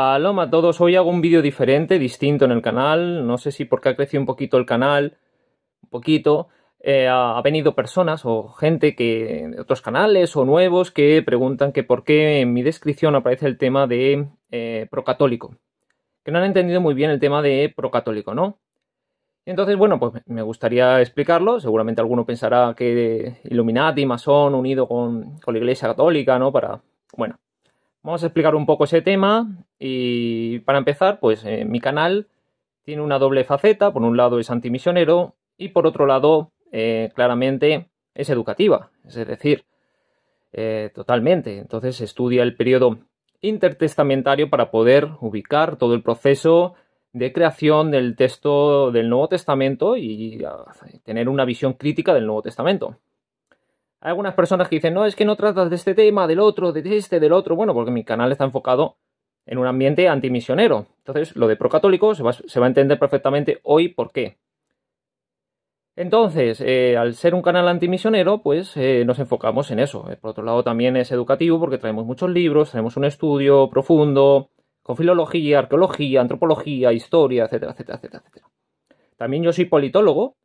Hola a todos, hoy hago un vídeo diferente, distinto en el canal, no sé si porque ha crecido un poquito el canal, un poquito, eh, ha venido personas o gente que de otros canales o nuevos que preguntan que por qué en mi descripción aparece el tema de eh, procatólico, que no han entendido muy bien el tema de procatólico, ¿no? Entonces, bueno, pues me gustaría explicarlo. Seguramente alguno pensará que Illuminati, masón, unido con, con la Iglesia Católica, ¿no? Para, bueno, Vamos a explicar un poco ese tema y para empezar, pues eh, mi canal tiene una doble faceta, por un lado es antimisionero y por otro lado eh, claramente es educativa, es decir, eh, totalmente. Entonces estudia el periodo intertestamentario para poder ubicar todo el proceso de creación del texto del Nuevo Testamento y ah, tener una visión crítica del Nuevo Testamento. Hay algunas personas que dicen, no, es que no tratas de este tema, del otro, de este, del otro. Bueno, porque mi canal está enfocado en un ambiente antimisionero. Entonces, lo de procatólico se va, se va a entender perfectamente hoy por qué. Entonces, eh, al ser un canal antimisionero, pues eh, nos enfocamos en eso. Eh, por otro lado, también es educativo porque traemos muchos libros, traemos un estudio profundo con filología, arqueología, antropología, historia, etcétera, etcétera, etcétera, etcétera. También yo soy politólogo,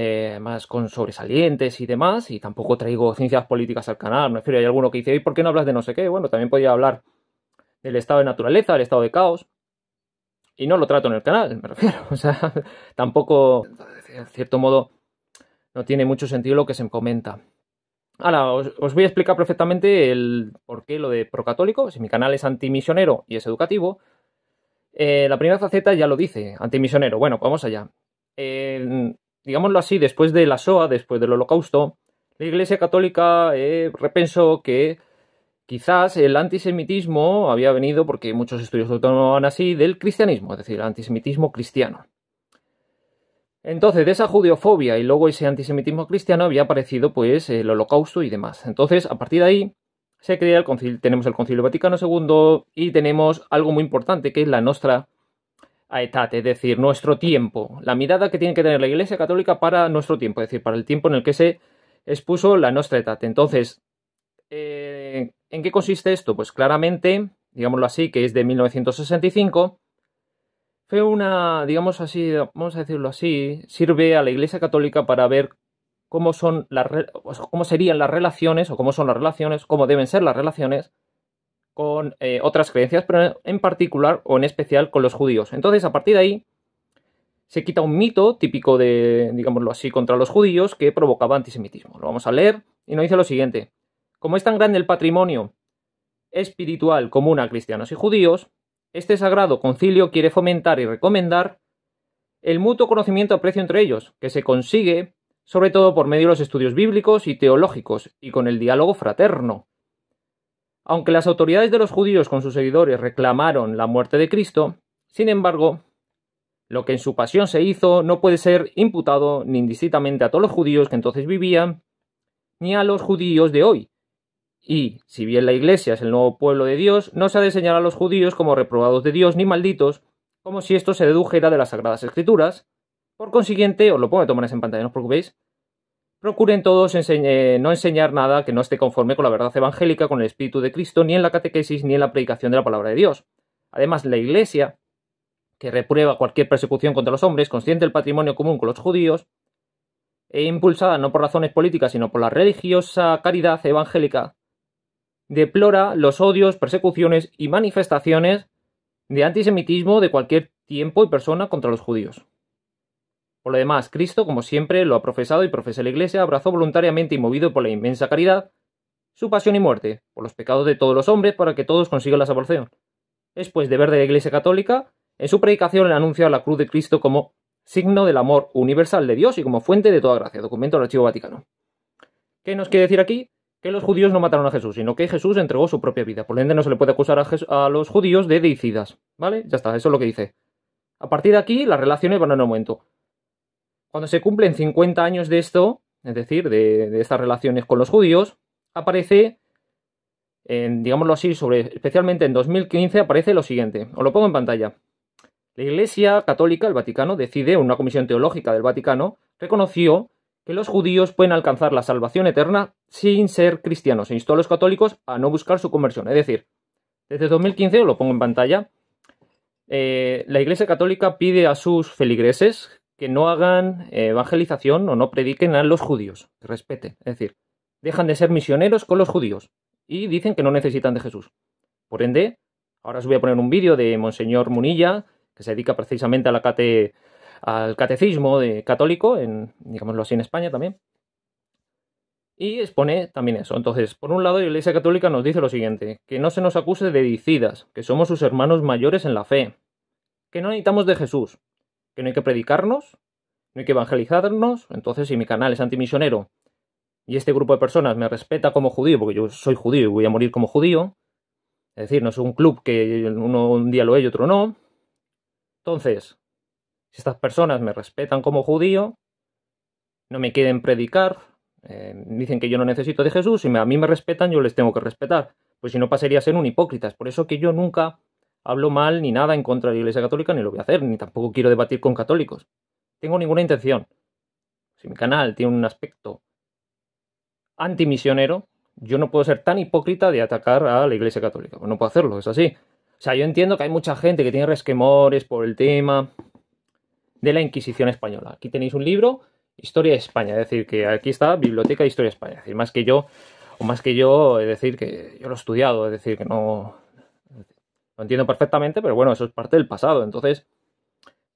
eh, más con sobresalientes y demás, y tampoco traigo ciencias políticas al canal, me refiero, hay alguno que dice, ¿y por qué no hablas de no sé qué? Bueno, también podía hablar del estado de naturaleza, del estado de caos, y no lo trato en el canal, me refiero, o sea, tampoco, en cierto modo, no tiene mucho sentido lo que se me comenta. Ahora, os, voy a explicar perfectamente el por qué lo de procatólico. Si mi canal es antimisionero y es educativo, eh, la primera faceta ya lo dice, antimisionero. Bueno, pues vamos allá. Eh, digámoslo así, después de la SOA, después del Holocausto, la Iglesia Católica eh, repensó que quizás el antisemitismo había venido, porque muchos estudios lo toman así, del cristianismo, es decir, el antisemitismo cristiano. Entonces, de esa judeofobia y luego ese antisemitismo cristiano había aparecido pues el holocausto y demás. Entonces, a partir de ahí, se crea el concilio, tenemos el Concilio Vaticano II y tenemos algo muy importante que es la Nostra etate, es decir, nuestro tiempo, la mirada que tiene que tener la Iglesia Católica para nuestro tiempo, es decir, para el tiempo en el que se expuso la nuestra etate. Entonces, eh, ¿en qué consiste esto? Pues claramente, digámoslo así, que es de 1965, fue una, digamos así, vamos a decirlo así, sirve a la Iglesia Católica para ver cómo son las, cómo serían las relaciones o cómo son las relaciones, cómo deben ser las relaciones con eh, otras creencias, pero en particular o en especial con los judíos. Entonces, a partir de ahí, se quita un mito típico de, digámoslo así, contra los judíos que provocaba antisemitismo. Lo vamos a leer y nos dice lo siguiente. Como es tan grande el patrimonio espiritual común a cristianos y judíos, este sagrado concilio quiere fomentar y recomendar el mutuo conocimiento a aprecio entre ellos, que se consigue sobre todo por medio de los estudios bíblicos y teológicos y con el diálogo fraterno, aunque las autoridades de los judíos con sus seguidores reclamaron la muerte de Cristo, sin embargo, lo que en su pasión se hizo no puede ser imputado ni indistintamente a todos los judíos que entonces vivían, ni a los judíos de hoy. Y, si bien la Iglesia es el nuevo pueblo de Dios, no se ha de señalar a los judíos como reprobados de Dios ni malditos, como si esto se dedujera de las Sagradas Escrituras. Por consiguiente, os lo pongo a tomar en pantalla, no os preocupéis, Procuren todos no enseñar nada que no esté conforme con la verdad evangélica, con el Espíritu de Cristo, ni en la catequesis, ni en la predicación de la palabra de Dios. Además, la Iglesia, que reprueba cualquier persecución contra los hombres, consciente del patrimonio común con los judíos, e impulsada no por razones políticas, sino por la religiosa caridad evangélica, deplora los odios, persecuciones y manifestaciones de antisemitismo de cualquier tiempo y persona contra los judíos. Por lo demás, Cristo, como siempre, lo ha profesado y profesa la Iglesia, abrazó voluntariamente y movido por la inmensa caridad su pasión y muerte, por los pecados de todos los hombres, para que todos consigan la salvación. Es pues deber de la Iglesia Católica, en su predicación, le anuncia la cruz de Cristo como signo del amor universal de Dios y como fuente de toda gracia. Documento del Archivo Vaticano. ¿Qué nos quiere decir aquí? Que los judíos no mataron a Jesús, sino que Jesús entregó su propia vida. Por ende, no se le puede acusar a, los judíos de deicidas. ¿Vale? Ya está, eso es lo que dice. A partir de aquí, las relaciones van en aumento. Cuando se cumplen 50 años de esto, es decir, de, estas relaciones con los judíos, aparece, en, digámoslo así, sobre, especialmente en 2015, aparece lo siguiente. Os lo pongo en pantalla. La Iglesia Católica, el Vaticano, decide, una comisión teológica del Vaticano, reconoció que los judíos pueden alcanzar la salvación eterna sin ser cristianos. E instó a los católicos a no buscar su conversión. Es decir, desde 2015, os lo pongo en pantalla, eh, la Iglesia Católica pide a sus feligreses que no hagan eh, evangelización o no prediquen a los judíos, que respeten. Es decir, dejan de ser misioneros con los judíos y dicen que no necesitan de Jesús. Por ende, ahora os voy a poner un vídeo de Monseñor Munilla, que se dedica precisamente al catecismo católico, en, digámoslo así, en España también. Y expone también eso. Entonces, por un lado, la Iglesia Católica nos dice lo siguiente, que no se nos acuse de dicidas, que somos sus hermanos mayores en la fe, que no necesitamos de Jesús, que no hay que predicarnos, no hay que evangelizarnos. Entonces, si mi canal es antimisionero y este grupo de personas me respeta como judío, porque yo soy judío y voy a morir como judío, es decir, no es un club que uno un día lo es y otro no. Entonces, si estas personas me respetan como judío, no me quieren predicar, eh, dicen que yo no necesito de Jesús, y si a mí me respetan, yo les tengo que respetar. Pues si no pasaría a ser un hipócrita. Es por eso que yo nunca hablo mal ni nada en contra de la Iglesia Católica, ni lo voy a hacer, ni tampoco quiero debatir con católicos. Tengo ninguna intención. Si mi canal tiene un aspecto antimisionero, yo no puedo ser tan hipócrita de atacar a la Iglesia Católica. Pues no puedo hacerlo, es así. O sea, yo entiendo que hay mucha gente que tiene resquemores por el tema de la Inquisición española. Aquí tenéis un libro, Historia de España, es decir, que aquí está Biblioteca de Historia de España. Es decir, más que yo, o más que yo, es decir, que yo lo he estudiado, es decir, que no, lo entiendo perfectamente, pero bueno, eso es parte del pasado. Entonces,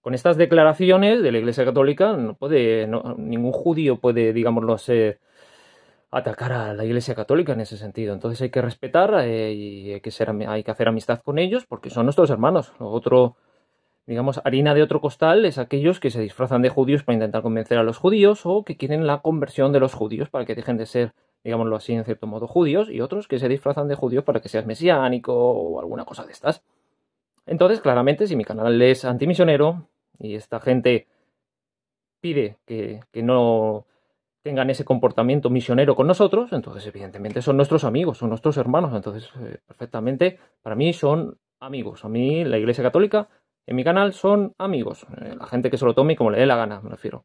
con estas declaraciones de la Iglesia Católica, no puede, ningún judío puede, digámoslo, atacar a la Iglesia Católica en ese sentido. Entonces hay que respetar eh, y hay que, hay que hacer amistad con ellos porque son nuestros hermanos. otro, digamos, harina de otro costal es aquellos que se disfrazan de judíos para intentar convencer a los judíos o que quieren la conversión de los judíos para que dejen de ser digámoslo así, en cierto modo, judíos y otros que se disfrazan de judíos para que seas mesiánico o alguna cosa de estas. Entonces, claramente, si mi canal es antimisionero y esta gente pide que, que no tengan ese comportamiento misionero con nosotros, entonces evidentemente son nuestros amigos, son nuestros hermanos, entonces eh, perfectamente para mí son amigos, a mí la Iglesia Católica en mi canal son amigos, eh, la gente que se lo tome como le dé la gana, me refiero.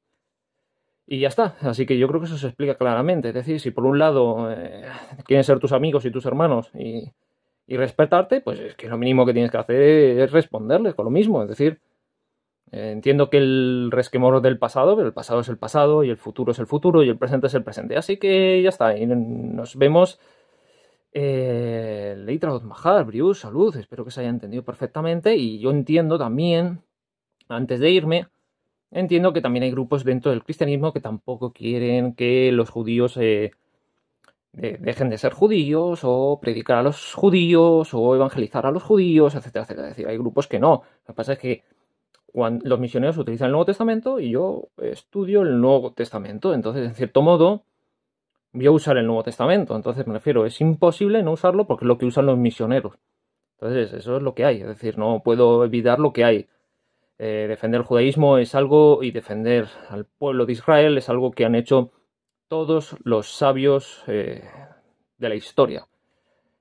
Y ya está. Así que yo creo que eso se explica claramente. Es decir, si por un lado eh, quieren ser tus amigos y tus hermanos y, respetarte, pues es que lo mínimo que tienes que hacer es responderles con lo mismo. Es decir, eh, entiendo que el resquemor del pasado, pero el pasado es el pasado y el futuro es el futuro y el presente es el presente. Así que ya está. Y nos vemos. Eh, Leitra Majar, Brius, salud. Espero que se haya entendido perfectamente. Y yo entiendo también, antes de irme, Entiendo que también hay grupos dentro del cristianismo que tampoco quieren que los judíos eh, dejen de ser judíos o predicar a los judíos o evangelizar a los judíos, etcétera, etcétera. decir, hay grupos que no. Lo que pasa es que los misioneros utilizan el Nuevo Testamento y yo estudio el Nuevo Testamento. Entonces, en cierto modo, voy a usar el Nuevo Testamento. Entonces, me refiero, es imposible no usarlo porque es lo que usan los misioneros. Entonces, eso es lo que hay. Es decir, no puedo evitar lo que hay. Eh, defender el judaísmo es algo y defender al pueblo de Israel es algo que han hecho todos los sabios eh, de la historia.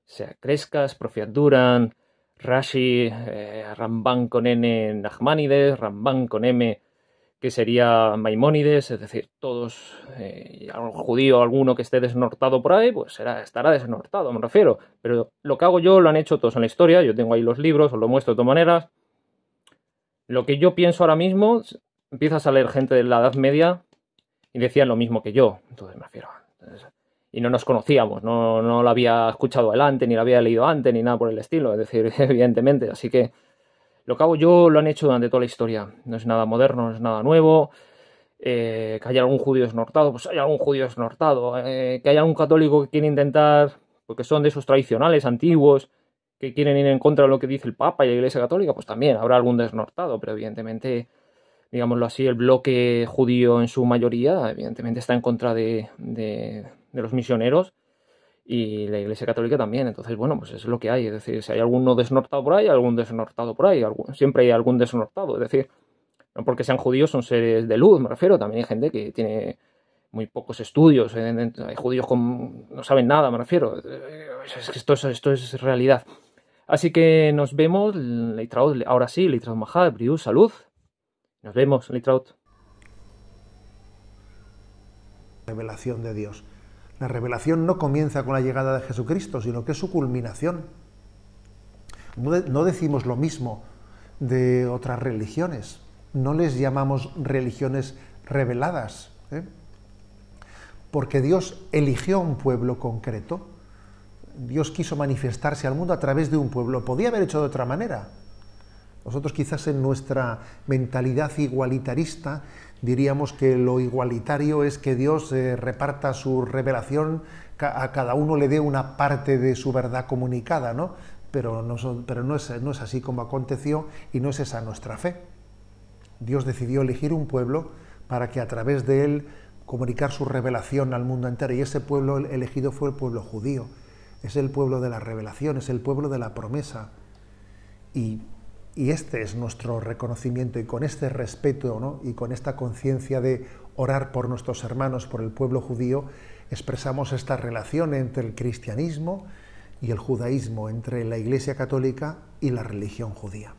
Sea Crescas, Profiat Duran, Rashi, eh, Ramban con N, Nachmanides, Rambán con M, que sería Maimónides, es decir, todos, eh, algún judío, alguno que esté desnortado por ahí, pues será, estará desnortado, me refiero. Pero lo que hago yo lo han hecho todos en la historia, yo tengo ahí los libros, os lo muestro de todas maneras, lo que yo pienso ahora mismo, empieza a salir gente de la Edad Media y decían lo mismo que yo. Entonces me refiero. y no nos conocíamos, no, no la había escuchado adelante, ni la había leído antes, ni nada por el estilo. Es decir, evidentemente. Así que lo que hago yo lo han hecho durante toda la historia. No es nada moderno, no es nada nuevo. Eh, que haya algún judío esnortado, pues hay algún judío esnortado. Eh, que haya algún católico que quiere intentar, porque son de esos tradicionales, antiguos, que quieren ir en contra de lo que dice el Papa y la Iglesia Católica, pues también habrá algún desnortado, pero evidentemente, digámoslo así, el bloque judío en su mayoría, evidentemente está en contra de, de, los misioneros y la Iglesia Católica también. Entonces, bueno, pues es lo que hay. Es decir, si hay alguno desnortado por ahí, algún desnortado por ahí, siempre hay algún desnortado. Es decir, no porque sean judíos son seres de luz, me refiero. También hay gente que tiene muy pocos estudios, hay judíos con, no saben nada, me refiero. Esto esto es realidad. Así que nos vemos, Leitraud, ahora sí, Leitraud Majá, Briú, salud. Nos vemos, Leitraut. Revelación de Dios. La revelación no comienza con la llegada de Jesucristo, sino que es su culminación. No, decimos lo mismo de otras religiones, no les llamamos religiones reveladas, ¿eh? porque Dios eligió a un pueblo concreto Dios quiso manifestarse al mundo a través de un pueblo. Podía haber hecho de otra manera. Nosotros quizás en nuestra mentalidad igualitarista diríamos que lo igualitario es que Dios eh, reparta su revelación, a cada uno le dé una parte de su verdad comunicada, ¿no? Pero, no es así como aconteció y no es esa nuestra fe. Dios decidió elegir un pueblo para que a través de él comunicar su revelación al mundo entero y ese pueblo elegido fue el pueblo judío es el pueblo de la revelación, es el pueblo de la promesa. Y, este es nuestro reconocimiento y con este respeto y con esta conciencia de orar por nuestros hermanos, por el pueblo judío, expresamos esta relación entre el cristianismo y el judaísmo, entre la Iglesia católica y la religión judía.